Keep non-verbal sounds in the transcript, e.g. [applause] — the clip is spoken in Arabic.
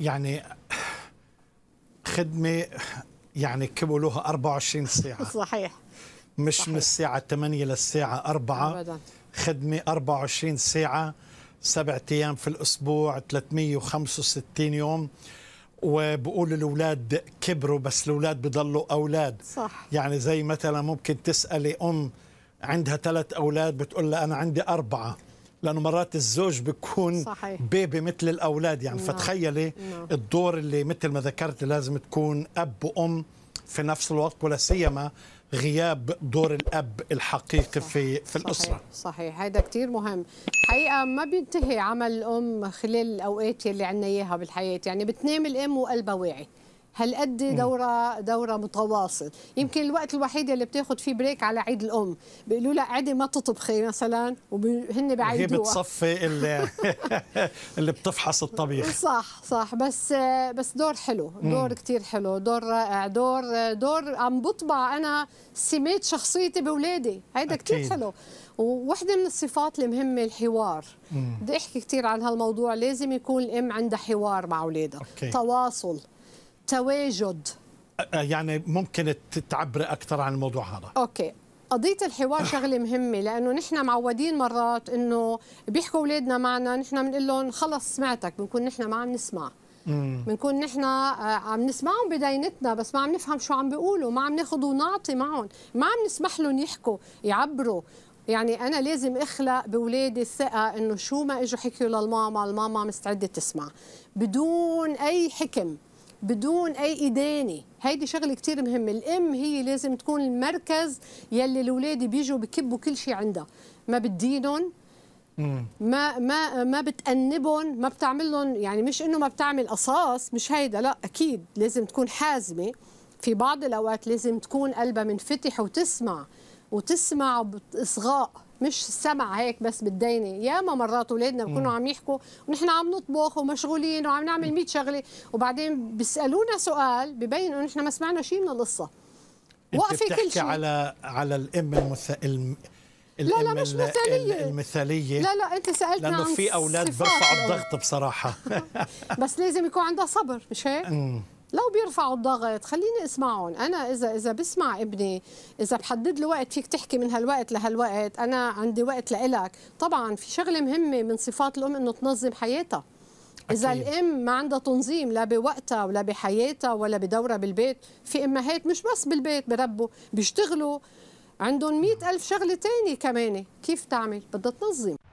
يعني خدمه يعني كبلوها 24 ساعه صحيح مش صحيح. من الساعه 8 للساعه 4 ابدا خدمه 24 ساعه سبع ايام في الاسبوع 365 يوم وبقول الاولاد كبروا بس الاولاد بضلوا اولاد صح يعني زي مثلا ممكن تسالي ام عندها ثلاث اولاد بتقول لها انا عندي اربعه لانه مرات الزوج بيكون صحيح. بيبي مثل الاولاد يعني نعم. فتخيلي نعم. الدور اللي مثل ما ذكرت لازم تكون اب وام في نفس الوقت ولا سيما غياب دور الاب الحقيقي صح. في في صحيح. الاسره صحيح هذا كثير مهم حقيقه ما بينتهي عمل الام خلال الاوقات اللي عندنا اياها بالحياه يعني بتنام الام وقلبها واعي هالقد دوره دوره متواصل يمكن الوقت الوحيد اللي بتاخذ فيه بريك على عيد الام بيقولوا لها قعدي ما تطبخي مثلا وهن بعيدوها هي بتصفي اللي [laughs] اللي بتفحص الطبيخ صح صح بس بس دور حلو دور كثير حلو دور رائع دور دور عم بطبع انا سمات شخصيتي باولادي هيدا كثير حلو ووحده من الصفات المهمه الحوار بدي احكي كثير عن هالموضوع لازم يكون الام عندها حوار مع اولادها تواصل تواجد يعني ممكن تعبر أكثر عن الموضوع هذا أوكي قضية الحوار [coughs] شغلة مهمة لأنه نحن معودين مرات إنه بيحكوا أولادنا معنا نحن بنقول لهم خلص سمعتك بنكون نحن ما عم نسمع بنكون نحن آه، عم نسمعهم بدينتنا بس ما عم نفهم شو عم بيقولوا ما عم ناخذ ونعطي معهم ما عم نسمح لهم يحكوا يعبروا يعني انا لازم اخلق باولادي الثقه انه شو ما اجوا حكيوا للماما الماما مستعده تسمع بدون اي حكم بدون اي ادانه هيدي شغله كثير مهمه الام هي لازم تكون المركز يلي الاولاد بيجوا بكبوا كل شيء عندها ما بتدينهم ما ما ما بتأنبهم ما بتعمل لهم يعني مش انه ما بتعمل قصاص مش هيدا لا اكيد لازم تكون حازمه في بعض الاوقات لازم تكون قلبها منفتح وتسمع وتسمع باصغاء مش سمع هيك بس بالدينه ياما مرات اولادنا بكونوا عم يحكوا ونحن عم نطبخ ومشغولين وعم نعمل 100 شغله وبعدين بيسالونا سؤال ببين انه نحن ما سمعنا شيء من القصه وقفي كل شيء على على الام المث... الم... لا لا مش مثالية المثالية لا لا أنت سألتني لأنه في أولاد برفعوا الضغط بصراحة بس لازم يكون عندها صبر مش هيك؟ لو بيرفعوا الضغط خليني اسمعهم انا اذا اذا بسمع ابني اذا بحدد له وقت فيك تحكي من هالوقت لهالوقت انا عندي وقت لإلك طبعا في شغله مهمه من صفات الام انه تنظم حياتها إذا أكيد. الأم ما عندها تنظيم لا بوقتها ولا بحياتها ولا بدورها بالبيت، في أمهات مش بس بالبيت بربوا بيشتغلوا عندهم مئة ألف شغلة تانية كمان، كيف تعمل؟ بدها تنظم